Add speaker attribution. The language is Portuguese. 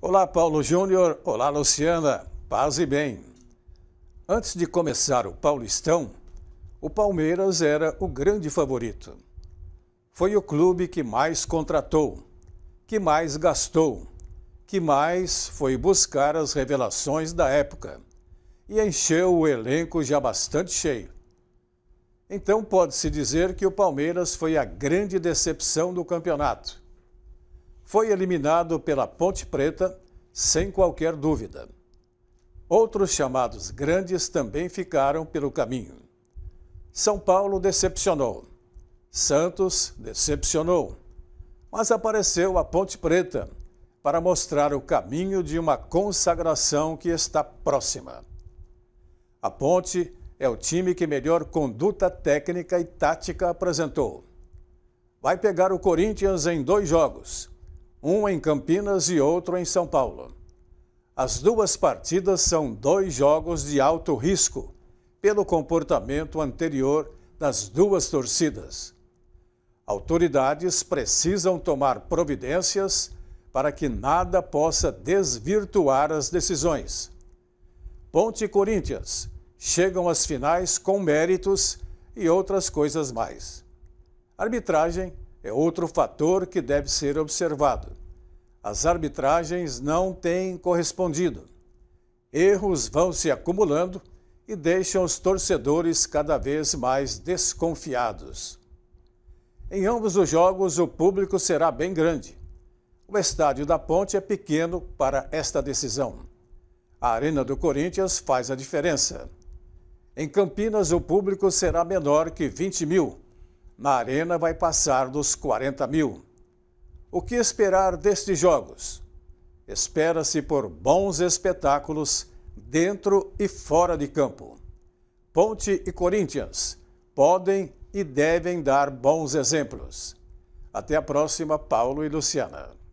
Speaker 1: Olá, Paulo Júnior. Olá, Luciana. Paz e bem. Antes de começar o Paulistão, o Palmeiras era o grande favorito. Foi o clube que mais contratou, que mais gastou, que mais foi buscar as revelações da época e encheu o elenco já bastante cheio. Então pode-se dizer que o Palmeiras foi a grande decepção do campeonato foi eliminado pela Ponte Preta sem qualquer dúvida. Outros chamados grandes também ficaram pelo caminho. São Paulo decepcionou. Santos decepcionou. Mas apareceu a Ponte Preta para mostrar o caminho de uma consagração que está próxima. A Ponte é o time que melhor conduta técnica e tática apresentou. Vai pegar o Corinthians em dois jogos um em Campinas e outro em São Paulo. As duas partidas são dois jogos de alto risco, pelo comportamento anterior das duas torcidas. Autoridades precisam tomar providências para que nada possa desvirtuar as decisões. Ponte e Corinthians chegam às finais com méritos e outras coisas mais. Arbitragem é outro fator que deve ser observado. As arbitragens não têm correspondido. Erros vão se acumulando e deixam os torcedores cada vez mais desconfiados. Em ambos os jogos, o público será bem grande. O estádio da Ponte é pequeno para esta decisão. A Arena do Corinthians faz a diferença. Em Campinas, o público será menor que 20 mil na Arena vai passar dos 40 mil. O que esperar destes jogos? Espera-se por bons espetáculos dentro e fora de campo. Ponte e Corinthians podem e devem dar bons exemplos. Até a próxima, Paulo e Luciana.